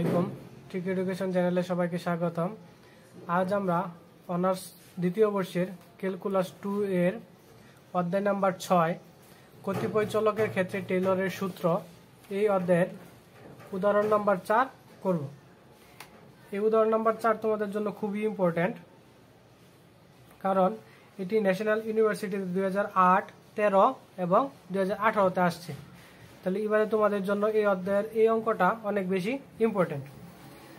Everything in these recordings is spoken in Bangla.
আলাইকুম ঠিক এডুকেশন চ্যানেলে সবাইকে স্বাগতম আজ আমরা অনার্স দ্বিতীয় বর্ষের ক্যালকুলাস টু এর অধ্যায় নাম্বার ছয় কতিপয় চলকের ক্ষেত্রে টেলরের সূত্র এই অধ্যায়ের উদাহরণ নাম্বার চার করব এই উদাহরণ নাম্বার চার তোমাদের জন্য খুবই ইম্পর্ট্যান্ট কারণ এটি ন্যাশনাল ইউনিভার্সিটি দুই হাজার আট তেরো এবং দুই হাজার আসছে তাহলে এবারে তোমাদের জন্য এই অধ্যায়ের এই অঙ্কটা অনেক বেশি ইম্পর্টেন্ট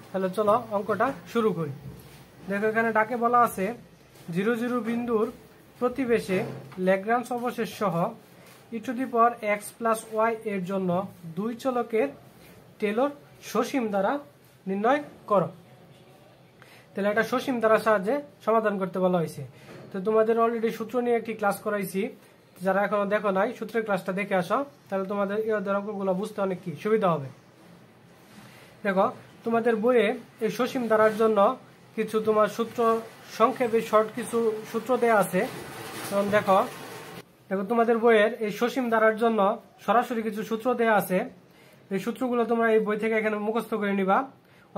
তাহলে চলো অঙ্কটা শুরু করি দেখো এখানে ডাকে বলা আছে জিরো জিরো বিন্দুর প্রতিবেশে ল্যাগ্রান্স অবশেষ সহ ইটুডি পর এক্স প্লাস ওয়াই এর জন্য দুই চলকের টেলর সসীম দ্বারা নির্ণয় করো তাহলে এটা সসীম দ্বারা সাহায্যে সমাধান করতে বলা হয়েছে তো তোমাদের অলরেডি সূত্র নিয়ে একটি ক্লাস করাইছি যারা এখনো দেখো নাই সূত্রের ক্লাসটা দেখে আসো তাহলে তোমাদের এই অঙ্কগুলো বুঝতে অনেক কি সুবিধা হবে দেখো তোমাদের বইয়ে এই সসীম ধারার জন্য কিছু তোমার সূত্র সংক্ষেপে শর্ট কিছু সূত্র দেয়া আছে যেমন দেখো দেখো তোমাদের বইয়ের এই সসীম ধারার জন্য সরাসরি কিছু সূত্র দেয়া আছে এই সূত্রগুলো তোমরা এই বই থেকে এখানে মুখস্থ করে নিবা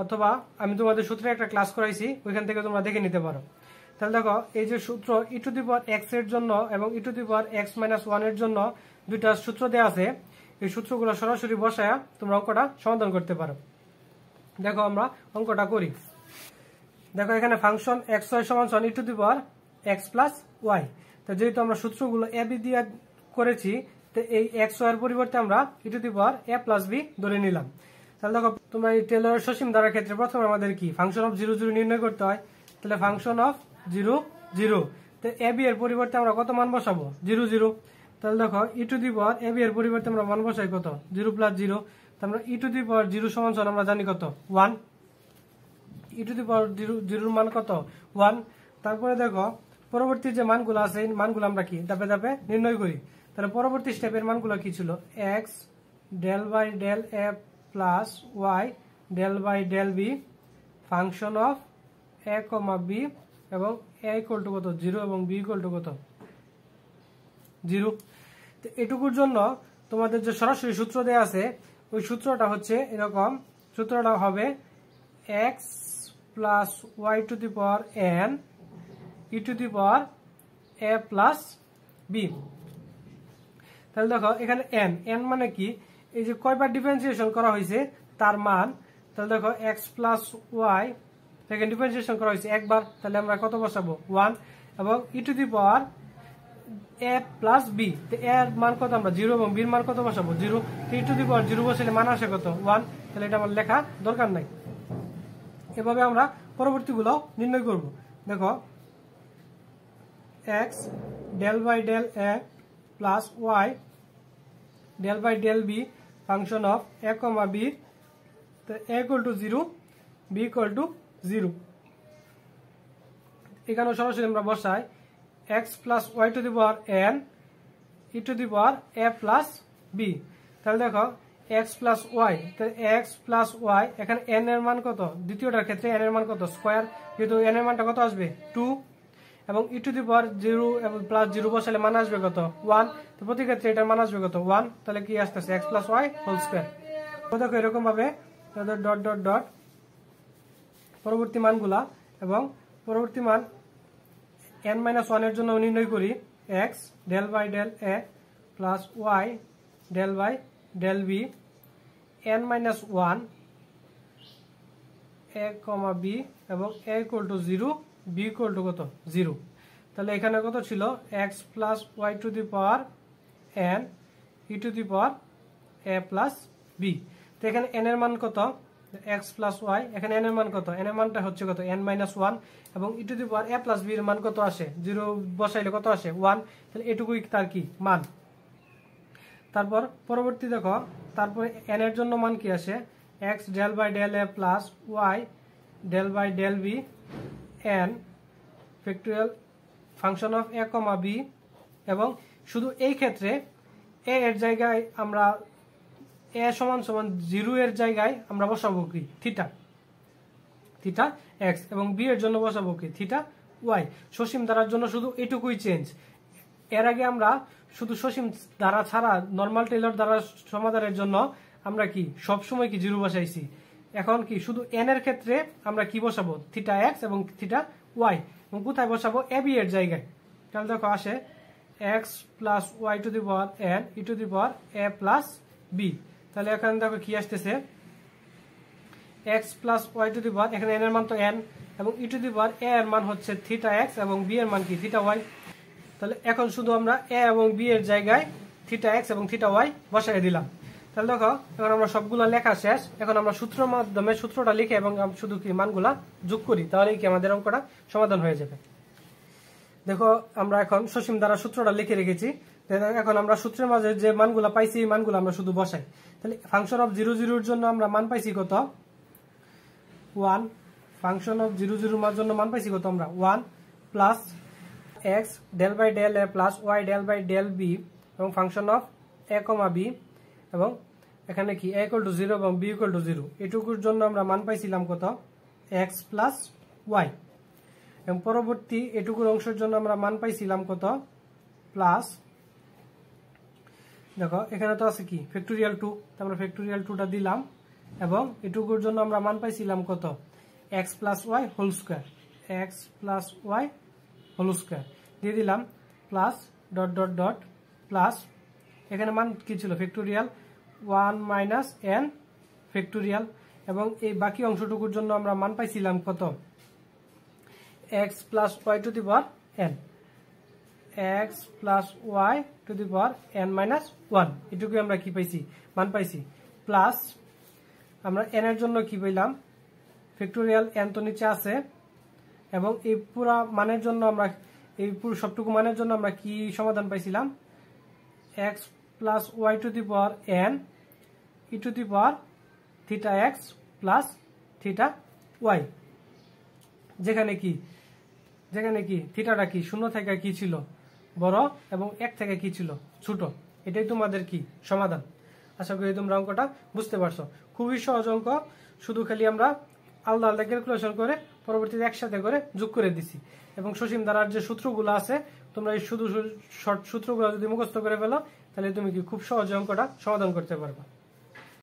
অথবা আমি তোমাদের সূত্রে একটা ক্লাস করাইছি ওইখান থেকে তোমরা দেখে নিতে পারো তাহলে দেখো এই যে সূত্র ই টু দি পাওয়ার এক্স এর জন্য এবং e to the power X minus one এর জন্য দুইটা সূত্র দেওয়া আছে এই সূত্রগুলো সরাসরি বসায় তোমরা অঙ্কটা সমাধান করতে পারো দেখো আমরা অঙ্কটা করি দেখো এখানে ফাংশন এক্স ওয়াই সমান e to e to the power X plus Y তো যেহেতু আমরা সূত্রগুলো এ বি দিয়ে করেছি তো এই এক্স ওয়াই এর পরিবর্তে আমরা e to the power A plus B ধরে নিলাম তাহলে দেখো তোমরা এই টেলর সসীম দ্বারা ক্ষেত্রে প্রথমে আমাদের কি ফাংশন অফ জিরো জিরো নির্ণয় করতে হয় তাহলে ফাংশন অফ জিরো জিরো তো এ বি এর পরিবর্তে আমরা কত মান বসাবো জিরো জিরো তাহলে দেখো ই to the power A B এর পরিবর্তে আমরা মান বসাই কত জিরো প্লাস জিরো আমরা e to the power zero সমান সমান আমরা জানি কত one e to the power zero জিরোর মান কত ওয়ান তারপরে দেখো পরবর্তী যে মানগুলো আছে এই মানগুলো আমরা কি ধাপে ধাপে নির্ণয় করি তাহলে পরবর্তী স্টেপের মানগুলো কি ছিল X del by del F plus Y del by del B function of A comma B এবং এ ইকুয়াল টু কত জিরো এবং বি ইকুয়াল টু কত জিরো তো এটুকুর জন্য তোমাদের যে সরাসরি সূত্র দেয়া আছে ওই সূত্রটা হচ্ছে এরকম সূত্রটা হবে X plus Y to the power N e to the power A plus B তাহলে দেখো এখানে এন এন মানে কি এই যে কয়বার ডিফারেন্সিয়েশন করা হয়েছে তার মান তাহলে দেখো এক্স প্লাস ওয়াই দেখেন ডিফারেন্সিয়েশন করা হয়েছে একবার তাহলে আমরা কত বসাবো ওয়ান এবং e to the power A plus B এর মান কত আমরা জিরো এবং বির মান কত বসাবো zero e to the power zero বসালে মান আসে কত ওয়ান তাহলে এটা আমার লেখা দরকার নাই এভাবে আমরা পরবর্তীগুলো নির্ণয় করব দেখো X del by del A plus Y del by del B function of A comma B তো A equal to zero B equal to zero এখানে সরাসরি আমরা বসাই X plus Y to the power N e to the power A plus B তাহলে দেখো X plus Y X plus Y এখানে এন এর মান কত দ্বিতীয়টার ক্ষেত্রে এন এর মান কত স্কোয়ার যেহেতু এন এর মানটা কত আসবে টু এবং e to the power zero এবং প্লাস জিরো বসালে মান আসবে কত ওয়ান তো প্রতি ক্ষেত্রে এটার মান আসবে কত ওয়ান তাহলে কি আসতেছে x plus y whole square দেখো এরকম ভাবে ডট ডট ডট পরবর্তী মানগুলা এবং পরবর্তী মান এন মাইনাস ওয়ানের জন্য নির্ণয় করি x del by del A plus Y del by del b n minus one a comma B এবং এ equal to zero B equal to কত জিরো তাহলে এখানে কত ছিল x plus Y to the power N e to the power A plus b তো এখানে এন এর মান কত এক্স প্লাস ওয়াই এখানে এন এর মান কত এন এর মানটা হচ্ছে কত এন মাইনাস ওয়ান এবং e to the power A plus B এর মান কত আসে জিরো বসাইলে কত আসে ওয়ান তাহলে এটুকুই তার কি মান তারপর পরবর্তী দেখো তারপরে এন এর জন্য মান কি আসে x del by del A plus Y del by del b n factorial function of A comma B এবং শুধু এই ক্ষেত্রে এ এর জায়গায় আমরা এ সমান সমান জিরো এর জায়গায় আমরা বসাবো কি থিটা থিটা এক্স এবং বি এর জন্য বসাবো কি থিটা ওয়াই সসীম ধারার জন্য শুধু এটুকুই চেঞ্জ এর আগে আমরা শুধু সসীম ধারা ছাড়া নর্মাল টেলর দ্বারা সমাধানের জন্য আমরা কি সব সময় কি জিরো বসাইছি এখন কি শুধু এন এর ক্ষেত্রে আমরা কি বসাবো থিটা এক্স এবং থিটা ওয়াই এবং কোথায় বসাবো এ বি এর জায়গায় তাহলে দেখো আসে x plus Y to the power N e e to the power A plus B তাহলে এখানে দেখো কি আসতেছে x plus Y to the bar এখানে এন এর মান তো এন এবং ই টু দি বার এ এর মান হচ্ছে থিটা এক্স এবং বি এর মান কি থিটা ওয়াই তাহলে এখন শুধু আমরা এ এবং বি এর জায়গায় থিটা এক্স এবং থিটা ওয়াই বসাই দিলাম তাহলে দেখো এখন আমরা সবগুলা লেখা শেষ এখন আমরা সূত্র মাধ্যমে সূত্রটা লিখে এবং শুধু কি মানগুলা যোগ করি তাহলে কি আমাদের অঙ্কটা সমাধান হয়ে যাবে দেখো আমরা এখন সসীম দ্বারা সূত্রটা লিখে রেখেছি এখন আমরা সূত্রের মাঝে যে মানগুলো পাইছি এই মানগুলো আমরা শুধু বসাই তাহলে ফাংশন অফ জিরো জিরোর জন্য আমরা মান পাইছি কত ওয়ান ফাংশন অফ জিরো মার জন্য মান পাইছি কত আমরা one plus x del by del A plus Y del by del b এবং function of A comma B এবং এখানে কি এ টু জিরো এবং বি ইকুয়াল টু জিরো এটুকুর জন্য আমরা মান পাইছিলাম কত এক্স প্লাস ওয়াই এবং পরবর্তী এটুকুর অংশের জন্য আমরা মান পাইছিলাম কত প্লাস দেখো এখানে তো আছে কি ফ্যাক্টোরিয়াল টু তারপরে ফ্যাক্টোরিয়াল টুটা দিলাম এবং এটুকুর জন্য আমরা মান পাইছিলাম কত x plus y whole square x plus y whole square দিয়ে দিলাম plus dot dot dot plus এখানে মান কী ছিল factorial one minus n factorial এবং এই বাকি অংশটুকুর জন্য আমরা মান পাইছিলাম কত x plus Y to the power n x plus Y to the power n minus one এটুকুই আমরা কি পাইছি মান পাইছি প্লাস আমরা এন এর জন্য কি পাইলাম ফ্যাক্টোরিয়াল এন তো নিচে আছে এবং এই পুরা মানের জন্য আমরা এই পুরো সবটুকু মানের জন্য আমরা কি সমাধান পাইছিলাম x plus Y to the power N e to the power theta x plus theta y যেখানে কি যেখানে কি থিটাটা কি শূন্য থেকে কি ছিল বড় এবং এক থেকে কি ছিল ছোট এটাই তোমাদের কি সমাধান আশা করি তোমরা অঙ্কটা বুঝতে পারছো খুবই সহজ অঙ্ক শুধু খালি আমরা আলাদা আলাদা ক্যালকুলেশন করে পরবর্তীতে একসাথে করে যোগ করে দিছি এবং সসীম দ্বারার যে সূত্রগুলো আছে তোমরা এই শুধু শর্ট সূত্রগুলো যদি মুখস্থ করে ফেলো তাহলে তুমি কি খুব সহজে অঙ্কটা সমাধান করতে পারবা